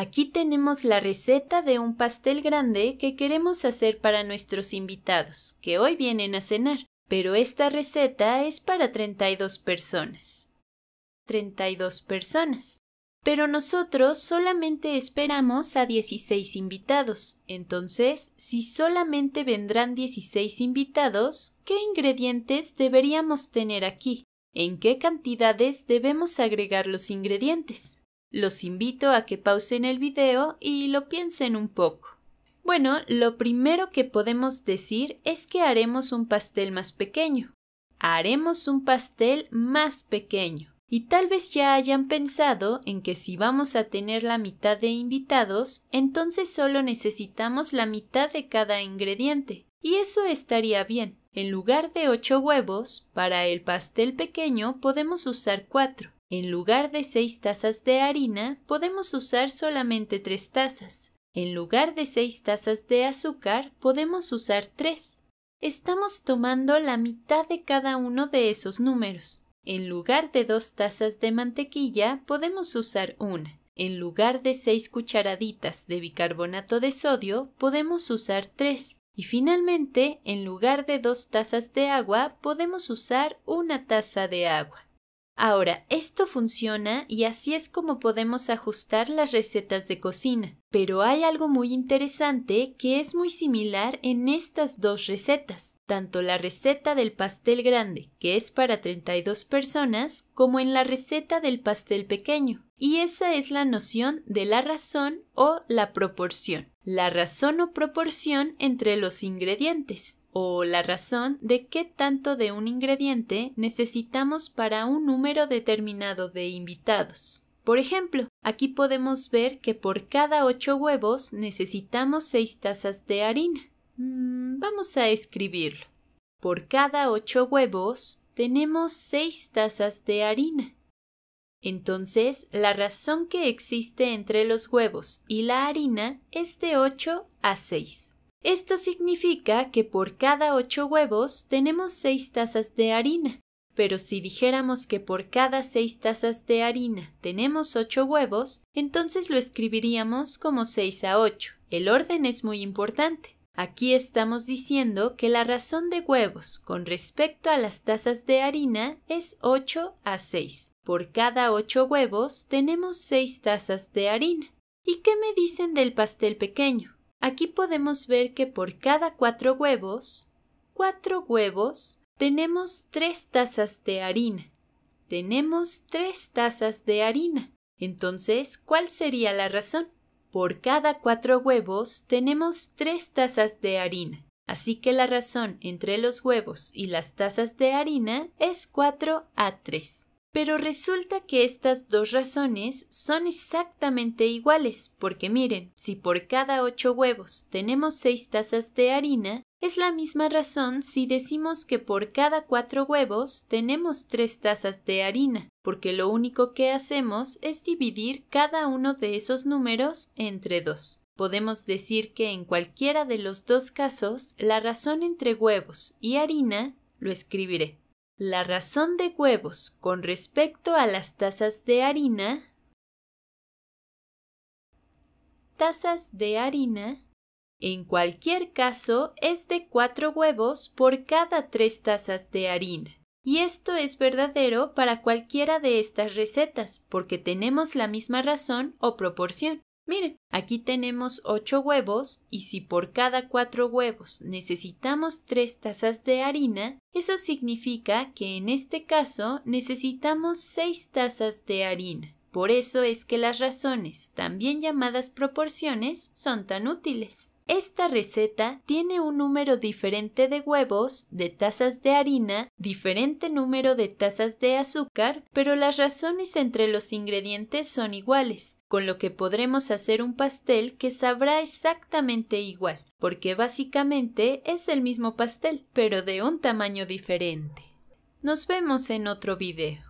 Aquí tenemos la receta de un pastel grande que queremos hacer para nuestros invitados, que hoy vienen a cenar, pero esta receta es para 32 personas. 32 personas. Pero nosotros solamente esperamos a 16 invitados. Entonces, si solamente vendrán 16 invitados, ¿qué ingredientes deberíamos tener aquí? ¿En qué cantidades debemos agregar los ingredientes? Los invito a que pausen el video y lo piensen un poco. Bueno, lo primero que podemos decir es que haremos un pastel más pequeño. Haremos un pastel más pequeño. Y tal vez ya hayan pensado en que si vamos a tener la mitad de invitados, entonces solo necesitamos la mitad de cada ingrediente. Y eso estaría bien. En lugar de 8 huevos, para el pastel pequeño podemos usar 4. En lugar de 6 tazas de harina, podemos usar solamente 3 tazas. En lugar de 6 tazas de azúcar, podemos usar 3. Estamos tomando la mitad de cada uno de esos números. En lugar de 2 tazas de mantequilla, podemos usar una. En lugar de 6 cucharaditas de bicarbonato de sodio, podemos usar 3. Y finalmente, en lugar de 2 tazas de agua, podemos usar una taza de agua. Ahora, esto funciona y así es como podemos ajustar las recetas de cocina. Pero hay algo muy interesante que es muy similar en estas dos recetas, tanto la receta del pastel grande, que es para 32 personas, como en la receta del pastel pequeño. Y esa es la noción de la razón o la proporción. La razón o proporción entre los ingredientes, o la razón de qué tanto de un ingrediente necesitamos para un número determinado de invitados. Por ejemplo, aquí podemos ver que por cada 8 huevos necesitamos 6 tazas de harina. Mm, vamos a escribirlo. Por cada 8 huevos tenemos 6 tazas de harina. Entonces, la razón que existe entre los huevos y la harina es de 8 a 6. Esto significa que por cada 8 huevos tenemos 6 tazas de harina, pero si dijéramos que por cada seis tazas de harina tenemos ocho huevos, entonces lo escribiríamos como 6 a 8. El orden es muy importante. Aquí estamos diciendo que la razón de huevos con respecto a las tazas de harina es 8 a 6. Por cada 8 huevos tenemos 6 tazas de harina. ¿Y qué me dicen del pastel pequeño? Aquí podemos ver que por cada 4 huevos, 4 huevos tenemos tres tazas de harina. Tenemos tres tazas de harina. Entonces, ¿cuál sería la razón? Por cada cuatro huevos tenemos tres tazas de harina. Así que la razón entre los huevos y las tazas de harina es 4 a 3. Pero resulta que estas dos razones son exactamente iguales, porque miren, si por cada 8 huevos tenemos 6 tazas de harina, es la misma razón si decimos que por cada cuatro huevos tenemos tres tazas de harina, porque lo único que hacemos es dividir cada uno de esos números entre dos. Podemos decir que en cualquiera de los dos casos, la razón entre huevos y harina lo escribiré. La razón de huevos con respecto a las tazas de harina. Tazas de harina en cualquier caso, es de 4 huevos por cada 3 tazas de harina. Y esto es verdadero para cualquiera de estas recetas, porque tenemos la misma razón o proporción. Miren, aquí tenemos 8 huevos y si por cada 4 huevos necesitamos 3 tazas de harina, eso significa que en este caso necesitamos 6 tazas de harina. Por eso es que las razones, también llamadas proporciones, son tan útiles. Esta receta tiene un número diferente de huevos, de tazas de harina, diferente número de tazas de azúcar, pero las razones entre los ingredientes son iguales, con lo que podremos hacer un pastel que sabrá exactamente igual, porque básicamente es el mismo pastel, pero de un tamaño diferente. Nos vemos en otro video.